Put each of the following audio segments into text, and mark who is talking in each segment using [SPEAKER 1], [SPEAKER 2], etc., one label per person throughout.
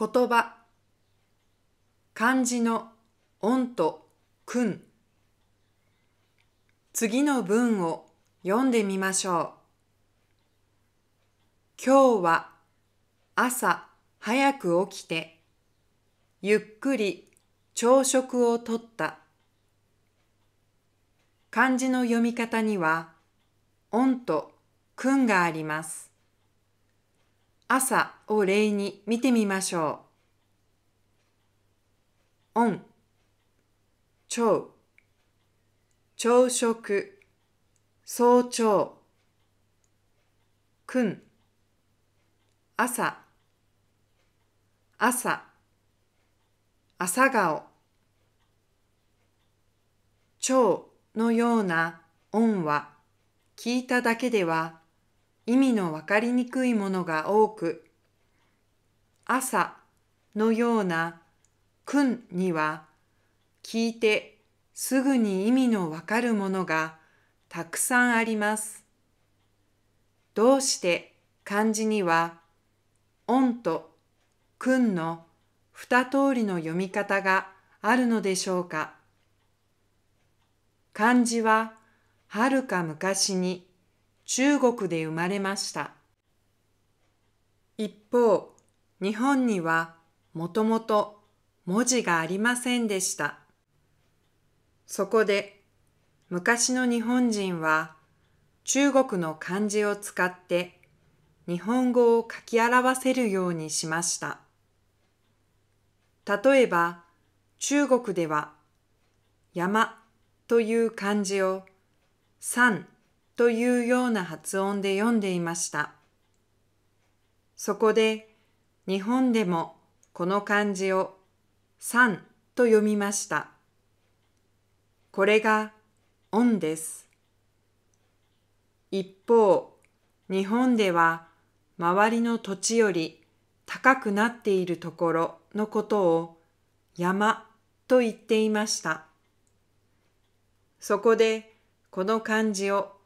[SPEAKER 1] 言葉漢字の音と訓次の文を読んでみましょう今日は朝早く起きてゆっくり朝食をとった漢字の読み方には音と訓があります朝を例に見てみましょう。オン、朝、朝食、早朝、くん、朝、朝、朝顔、蝶のような音は聞いただけでは意味のわかりにくいものが多く、朝のような君には聞いてすぐに意味のわかるものがたくさんあります。どうして漢字には「音」と「訓」の二通りの読み方があるのでしょうか漢字ははるか昔に中国で生まれました。一方、日本にはもともと文字がありませんでした。そこで昔の日本人は中国の漢字を使って日本語を書き表せるようにしました。例えば中国では山という漢字を山というような発音で読んでいました。そこで日本でもこの漢字を三と読みました。これが音です。一方、日本では周りの土地より高くなっているところのことを山と言っていました。そこでこの漢字を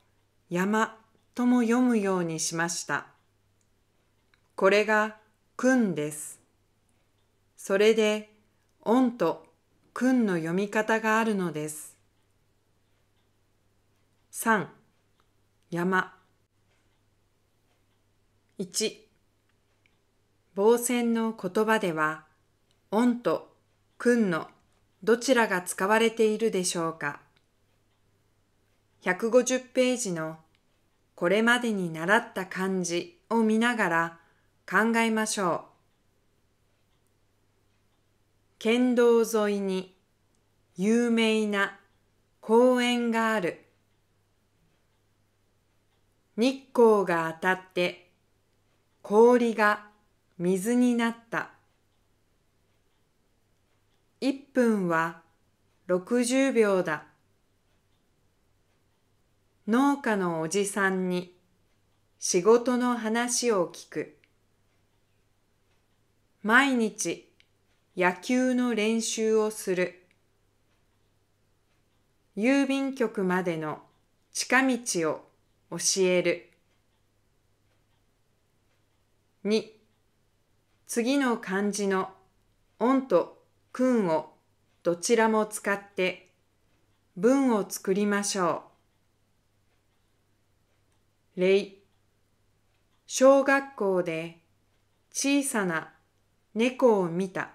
[SPEAKER 1] 山とも読むようにしました。これが君です。それで、音と君の読み方があるのです。3山1防線の言葉では、音と君のどちらが使われているでしょうか150ページのこれまでに習った漢字を見ながら考えましょう。剣道沿いに有名な公園がある。日光が当たって氷が水になった。1分は60秒だ。農家のおじさんに仕事の話を聞く。毎日野球の練習をする。郵便局までの近道を教える。2次の漢字の音と訓をどちらも使って文を作りましょう。礼小学校で小さな猫を見た